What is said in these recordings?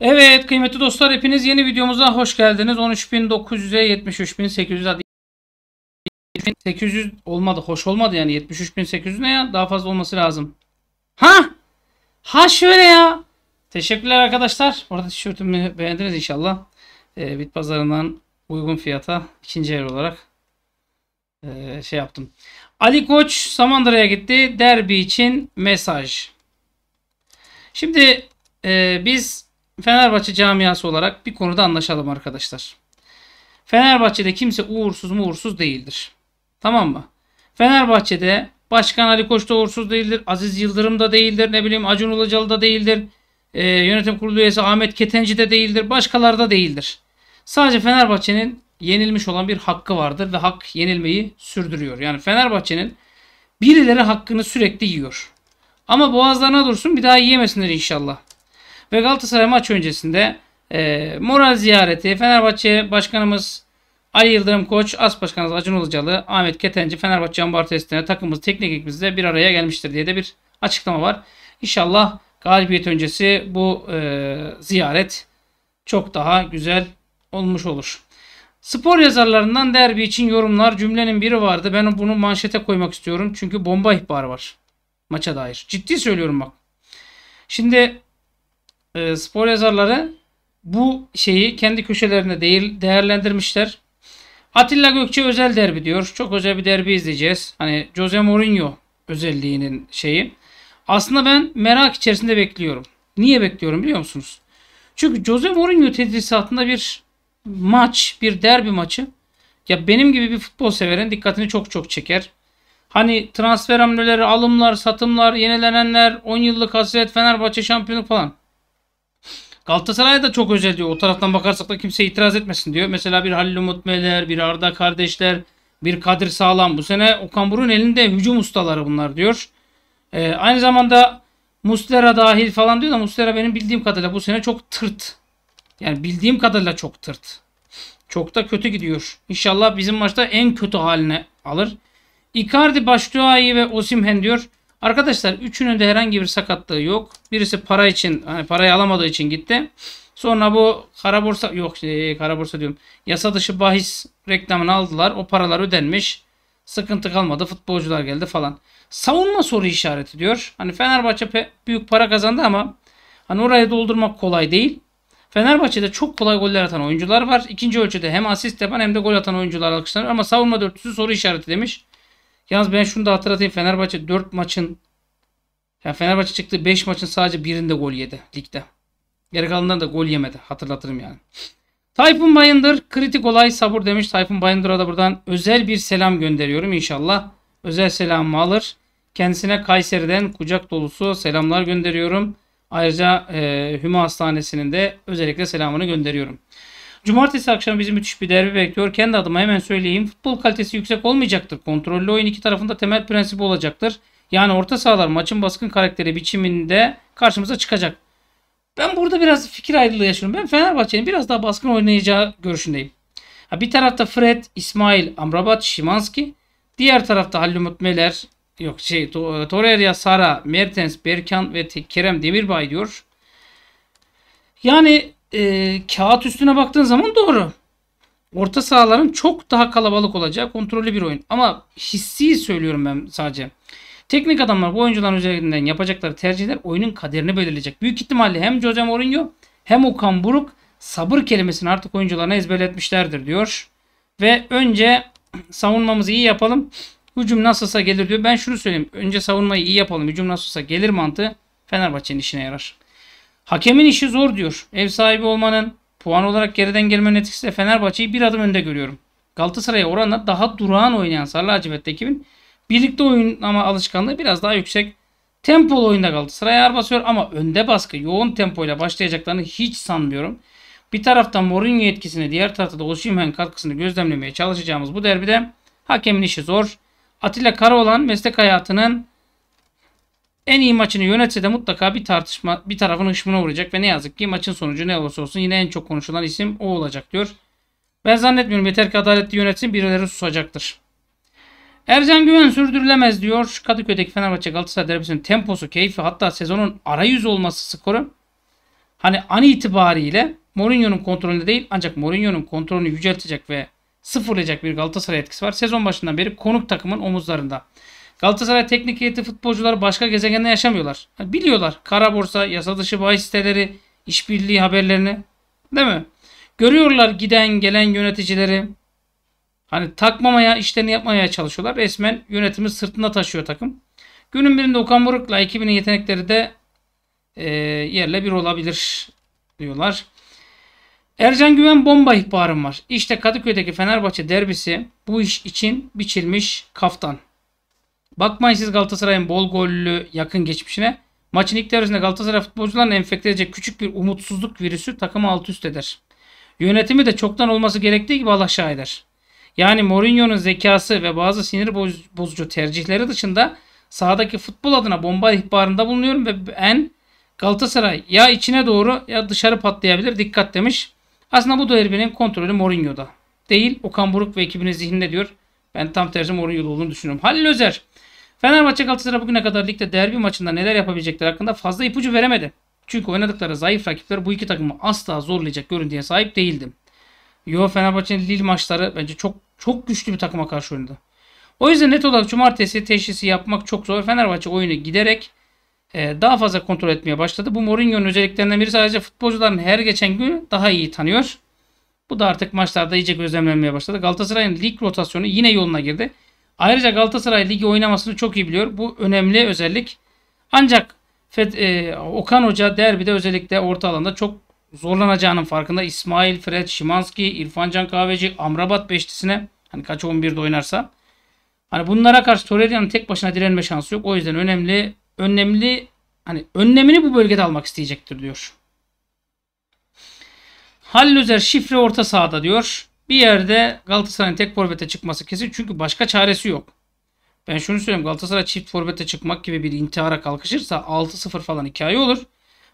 Evet kıymetli dostlar hepiniz yeni videomuza hoş geldiniz. 13.900'e 73.800 800 olmadı hoş olmadı yani 73.800 ne ya daha fazla olması lazım. Ha ha şöyle ya. Teşekkürler arkadaşlar. Orada tişörtümü beğendiniz inşallah. Ee, bit pazarından uygun fiyata ikinci yer olarak ee, şey yaptım. Ali Koç Samandıra'ya gitti. Derbi için mesaj. Şimdi e, biz Fenerbahçe camiası olarak bir konuda anlaşalım arkadaşlar. Fenerbahçe'de kimse uğursuz mu uğursuz değildir. Tamam mı? Fenerbahçe'de Başkan Ali Koç da uğursuz değildir. Aziz Yıldırım da değildir. Ne bileyim Acun Ilıcalı da değildir. Ee, yönetim kurulu üyesi Ahmet Ketenci de değildir. Başkaları da değildir. Sadece Fenerbahçe'nin yenilmiş olan bir hakkı vardır ve hak yenilmeyi sürdürüyor. Yani Fenerbahçe'nin birileri hakkını sürekli yiyor. Ama boğazlarına dursun bir daha yiyemesinler inşallah. Ve Galatasaray maç öncesinde e, moral ziyareti Fenerbahçe Başkanımız Ali Yıldırım Koç, As Başkanımız Acun Ilıcalı, Ahmet Ketenci, Fenerbahçe Ambar testine takımımız teknik ekibimizle bir araya gelmiştir diye de bir açıklama var. İnşallah galibiyet öncesi bu e, ziyaret çok daha güzel olmuş olur. Spor yazarlarından derbi için yorumlar cümlenin biri vardı. Ben bunu manşete koymak istiyorum. Çünkü bomba ihbarı var maça dair. Ciddi söylüyorum bak. Şimdi e, spor yazarları bu şeyi kendi köşelerine değil değerlendirmişler. Atilla Gökçe özel derbi diyor. Çok özel bir derbi izleyeceğiz. Hani Jose Mourinho özelliğinin şeyi. Aslında ben merak içerisinde bekliyorum. Niye bekliyorum biliyor musunuz? Çünkü Jose Mourinho altında bir maç, bir derbi maçı ya benim gibi bir futbol severin dikkatini çok çok çeker. Hani transfer hamleleri, alımlar, satımlar, yenilenenler, 10 yıllık hasret, Fenerbahçe şampiyonu falan. Galatasaray da çok özel diyor. O taraftan bakarsak da kimse itiraz etmesin diyor. Mesela bir Halil Umut Meler, bir Arda Kardeşler, bir Kadir Sağlam. Bu sene Okan Burun elinde hücum ustaları bunlar diyor. Ee, aynı zamanda Muslera dahil falan diyor da Muslera benim bildiğim kadarıyla bu sene çok tırt. Yani bildiğim kadarıyla çok tırt. Çok da kötü gidiyor. İnşallah bizim maçta en kötü haline alır. Icardi, başlıyor iyi ve Osimhen diyor. Arkadaşlar üçünün de herhangi bir sakatlığı yok. Birisi para için hani parayı alamadığı için gitti. Sonra bu kara borsa yok e, kara borsa diyorum. Yasa dışı bahis reklamını aldılar. O paralar ödenmiş. Sıkıntı kalmadı. Futbolcular geldi falan. Savunma soru işareti diyor. Hani Fenerbahçe büyük para kazandı ama hani orayı doldurmak kolay değil. Fenerbahçe'de çok kolay goller atan oyuncular var. İkinci ölçüde hem asist yapan hem de gol atan oyuncular alkışlanıyor. Ama savunma dörtlüsü soru işareti demiş. Yalnız ben şunu da hatırlatayım. Fenerbahçe 4 maçın yani Fenerbahçe çıktı 5 maçın sadece birinde gol yedi ligde. Geri kalanından da gol yemedi. Hatırlatırım yani. Tayfun Bayındır kritik olay sabır demiş. Tayfun Bayındır'a da buradan özel bir selam gönderiyorum inşallah. Özel selamımı alır. Kendisine Kayseri'den kucak dolusu selamlar gönderiyorum. Ayrıca e, Hüma Hastanesi'nin de özellikle selamını gönderiyorum. Cumartesi akşamı bizi müthiş bir derbi bekliyor. Kendi adıma hemen söyleyeyim. Futbol kalitesi yüksek olmayacaktır. Kontrollü oyun iki tarafında temel prensibi olacaktır. Yani orta sahalar maçın baskın karakteri biçiminde karşımıza çıkacak. Ben burada biraz fikir ayrılığı yaşıyorum. Ben Fenerbahçe'nin biraz daha baskın oynayacağı görüşündeyim. Ha, bir tarafta Fred, İsmail, Amrabat, Şimanski. Diğer tarafta Halil Meler, yok şey Torreira, Sara, Mertens, Berkan ve Kerem Demirbay diyor. Yani e, kağıt üstüne baktığın zaman doğru. Orta sahaların çok daha kalabalık olacağı kontrollü bir oyun. Ama hissi söylüyorum ben sadece. Teknik adamlar bu oyuncuların üzerinden yapacakları tercihler oyunun kaderini belirleyecek. Büyük ihtimalle hem Jose Mourinho hem Okan Buruk sabır kelimesini artık oyuncularına ezberletmişlerdir diyor. Ve önce savunmamızı iyi yapalım. Hücum nasılsa gelir diyor. Ben şunu söyleyeyim. Önce savunmayı iyi yapalım. Hücum nasılsa gelir mantığı Fenerbahçe'nin işine yarar. Hakemin işi zor diyor. Ev sahibi olmanın puan olarak geriden gelme etkisiyle Fenerbahçe'yi bir adım önde görüyorum. Galatasaray'a oranla daha durağan oynayan Sarı Lacivertli ekibin birlikte oynama alışkanlığı biraz daha yüksek. Tempolu oyunda Galatasaray ağır basıyor ama önde baskı yoğun tempoyla başlayacaklarını hiç sanmıyorum. Bir taraftan Mourinho etkisini diğer tarafta da Osimhen katkısını gözlemlemeye çalışacağımız bu derbide hakemin işi zor. Atilla Karaoğlan meslek hayatının en iyi maçını yönetse de mutlaka bir tartışma bir tarafın hışmına vuracak ve ne yazık ki maçın sonucu ne olursa olsun yine en çok konuşulan isim o olacak diyor. Ben zannetmiyorum yeter ki adaletli yönetsin birileri susacaktır. Ercan Güven sürdürülemez diyor. Kadıköy'deki Fenerbahçe Galatasaray derbisinin temposu, keyfi hatta sezonun arayüz olması skoru hani an itibariyle Mourinho'nun kontrolünde değil ancak Mourinho'nun kontrolünü yüceltecek ve sıfırlayacak bir Galatasaray etkisi var. Sezon başından beri konuk takımın omuzlarında. Galatasaray teknik heyeti futbolcular başka gezegende yaşamıyorlar. biliyorlar. Kara borsa, yasa dışı bahis siteleri, işbirliği haberlerini. Değil mi? Görüyorlar giden gelen yöneticileri. Hani takmamaya, işlerini yapmaya çalışıyorlar. Resmen yönetimi sırtında taşıyor takım. Günün birinde Okan Buruk'la ekibinin yetenekleri de e, yerle bir olabilir diyorlar. Ercan Güven bomba ihbarım var. İşte Kadıköy'deki Fenerbahçe derbisi bu iş için biçilmiş kaftan. Bakmayın siz Galatasaray'ın bol gollü yakın geçmişine. Maçın ilk devresinde Galatasaray futbolcularını enfekte edecek küçük bir umutsuzluk virüsü takımı alt üst eder. Yönetimi de çoktan olması gerektiği gibi alaşağı eder. Yani Mourinho'nun zekası ve bazı sinir bozucu tercihleri dışında sahadaki futbol adına bomba ihbarında bulunuyorum ve en Galatasaray ya içine doğru ya dışarı patlayabilir dikkat demiş. Aslında bu derbinin kontrolü Mourinho'da. Değil Okan Buruk ve ekibinin zihninde diyor. Ben tam tersi Mourinho'da olduğunu düşünüyorum. Halil Özer Fenerbahçe Galatasaray bugüne kadar ligde derbi maçında neler yapabilecekler hakkında fazla ipucu veremedi. Çünkü oynadıkları zayıf rakipler bu iki takımı asla zorlayacak görüntüye sahip değildi. Yo Fenerbahçe'nin Lille maçları bence çok çok güçlü bir takıma karşı oynadı. O yüzden net olarak cumartesi teşhisi yapmak çok zor. Fenerbahçe oyunu giderek e, daha fazla kontrol etmeye başladı. Bu Mourinho'nun özelliklerinden biri sadece futbolcuların her geçen gün daha iyi tanıyor. Bu da artık maçlarda iyice gözlemlenmeye başladı. Galatasaray'ın lig rotasyonu yine yoluna girdi. Ayrıca Galatasaray ligi oynamasını çok iyi biliyor. Bu önemli özellik. Ancak Fed, e, Okan Hoca derbide özellikle orta alanda çok zorlanacağının farkında. İsmail, Fred, Şimanski, İrfancan Kahveci, Amrabat beşlisine hani kaç 11'de oynarsa. Hani bunlara karşı Torreira'nın tek başına direnme şansı yok. O yüzden önemli önemli hani önlemini bu bölgede almak isteyecektir diyor. Hallözer şifre orta sahada diyor. Bir yerde Galatasaray'ın tek forvete çıkması kesin. Çünkü başka çaresi yok. Ben şunu söyleyeyim. Galatasaray çift forvete çıkmak gibi bir intihara kalkışırsa 6-0 falan hikaye olur.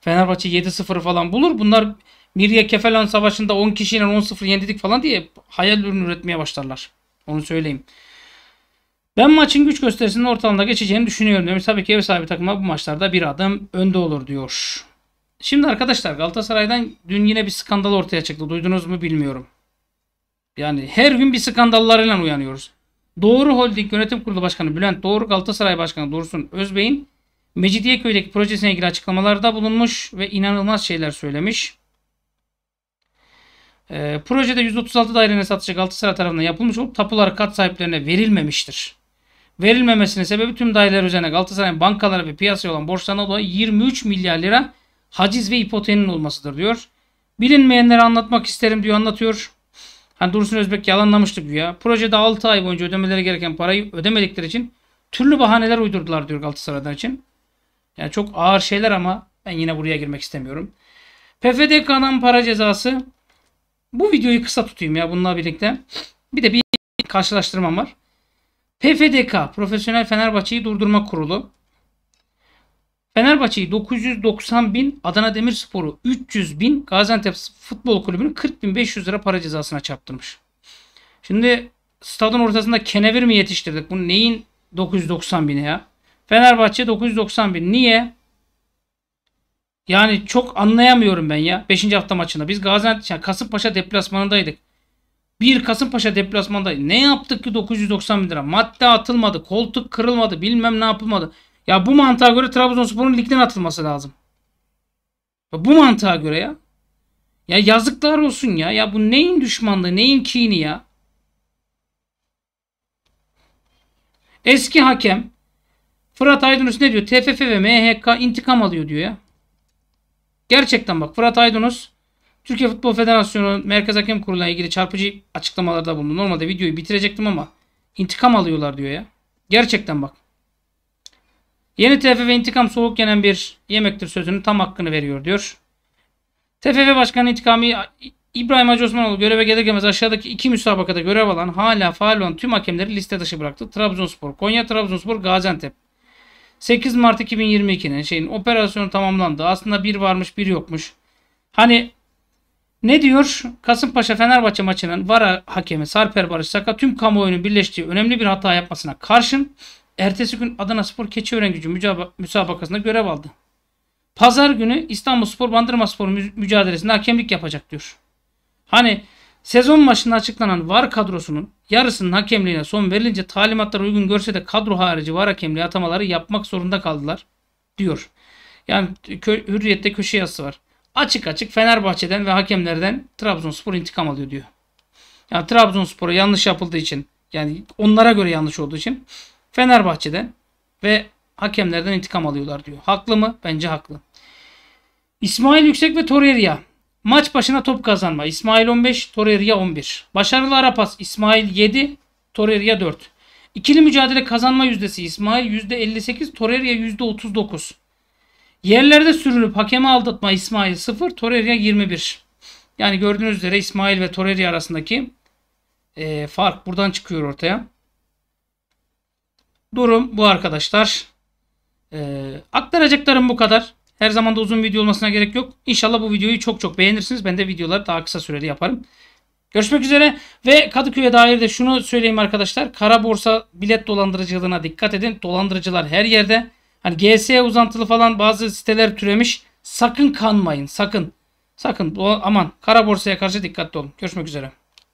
Fenerbahçe 7-0 falan bulur. Bunlar Mirya Kefelan Savaşı'nda 10 kişiyle 10-0 yendik falan diye hayal ürünü üretmeye başlarlar. Onu söyleyeyim. Ben maçın güç gösterisinin ortalığında geçeceğini düşünüyorum demiş. Tabii ki ev sahibi takıma bu maçlarda bir adım önde olur diyor. Şimdi arkadaşlar Galatasaray'dan dün yine bir skandal ortaya çıktı. Duydunuz mu bilmiyorum. Yani her gün bir skandallarıyla uyanıyoruz. Doğru Holding Yönetim Kurulu Başkanı Bülent Doğru Galatasaray Başkanı Dursun Özbey'in Mecidiyeköy'deki projesine ilgili açıklamalarda bulunmuş ve inanılmaz şeyler söylemiş. E, projede 136 dairenin satışı Galatasaray tarafından yapılmış olup tapuları kat sahiplerine verilmemiştir. Verilmemesinin sebebi tüm daireler üzerine Galatasaray'ın bankalara ve piyasaya olan borçlarına dolayı 23 milyar lira haciz ve ipotenin olmasıdır diyor. Bilinmeyenleri anlatmak isterim diyor anlatıyor. Hani Dursun Özbek yalanlamıştı güya. Projede 6 ay boyunca ödemeleri gereken parayı ödemedikleri için türlü bahaneler uydurdular diyor Galatasaray'dan için. Yani çok ağır şeyler ama ben yine buraya girmek istemiyorum. PFDK'dan para cezası. Bu videoyu kısa tutayım ya bununla birlikte. Bir de bir karşılaştırmam var. PFDK Profesyonel Fenerbahçe'yi Durdurma Kurulu Fenerbahçe'yi 990 bin, Adana Demirspor'u 300 bin, Gaziantep Futbol Kulübü'nü 40 bin 500 lira para cezasına çarptırmış. Şimdi stadın ortasında kenevir mi yetiştirdik? Bu neyin 990 bini ya? Fenerbahçe 990 bin. Niye? Yani çok anlayamıyorum ben ya. 5. hafta maçında. Biz Gaziantep, yani Kasımpaşa deplasmanındaydık. Bir Kasımpaşa deplasmanda ne yaptık ki 990 bin lira? Madde atılmadı, koltuk kırılmadı, bilmem ne yapılmadı. Ya bu mantığa göre Trabzonspor'un ligden atılması lazım. Ya bu mantığa göre ya. Ya yazıklar olsun ya. Ya bu neyin düşmanlığı, neyin kini ya? Eski hakem Fırat Aydınus ne diyor? TFF ve MHK intikam alıyor diyor ya. Gerçekten bak Fırat Aydınus Türkiye Futbol Federasyonu Merkez Hakem Kurulu'na ilgili çarpıcı açıklamalarda bulundu. Normalde videoyu bitirecektim ama intikam alıyorlar diyor ya. Gerçekten bak. Yeni TFF intikam soğuk yenen bir yemektir sözünü tam hakkını veriyor diyor. TFF Başkanı intikamı İbrahim Hacı Osmanoğlu göreve gelir gelmez aşağıdaki iki müsabakada görev alan hala faal olan tüm hakemleri liste dışı bıraktı. Trabzonspor, Konya Trabzonspor, Gaziantep. 8 Mart 2022'nin şeyin operasyonu tamamlandı. Aslında bir varmış bir yokmuş. Hani ne diyor? Kasımpaşa Fenerbahçe maçının VAR hakemi Sarper Barış Saka tüm kamuoyunun birleştiği önemli bir hata yapmasına karşın Ertesi gün Adana Spor Keçiören Gücü müsabakasında görev aldı. Pazar günü İstanbul Spor Bandırma Spor mücadelesinde hakemlik yapacak diyor. Hani sezon maçında açıklanan VAR kadrosunun yarısının hakemliğine son verilince talimatlara uygun görse de kadro harici VAR hakemliği atamaları yapmak zorunda kaldılar diyor. Yani kö hürriyette köşe yazısı var. Açık açık Fenerbahçe'den ve hakemlerden Trabzonspor intikam alıyor diyor. Yani Trabzonspor'a yanlış yapıldığı için yani onlara göre yanlış olduğu için Fenerbahçe'den ve hakemlerden intikam alıyorlar diyor. Haklı mı? Bence haklı. İsmail Yüksek ve Torreira. Maç başına top kazanma. İsmail 15, Torreira 11. Başarılı arapas. İsmail 7, Torreira 4. İkili mücadele kazanma yüzdesi İsmail %58, Torreira %39. Yerlerde sürülüp hakeme aldatma İsmail 0, Torreira 21. Yani gördüğünüz üzere İsmail ve Torreira arasındaki e, fark buradan çıkıyor ortaya. Durum bu arkadaşlar. Ee, aktaracaklarım bu kadar. Her zaman da uzun video olmasına gerek yok. İnşallah bu videoyu çok çok beğenirsiniz. Ben de videoları daha kısa sürede yaparım. Görüşmek üzere ve Kadıköy'e dair de şunu söyleyeyim arkadaşlar. Kara borsa bilet dolandırıcılığına dikkat edin. Dolandırıcılar her yerde. Hani GS'ye uzantılı falan bazı siteler türemiş. Sakın kanmayın sakın. Sakın aman kara borsaya karşı dikkatli olun. Görüşmek üzere.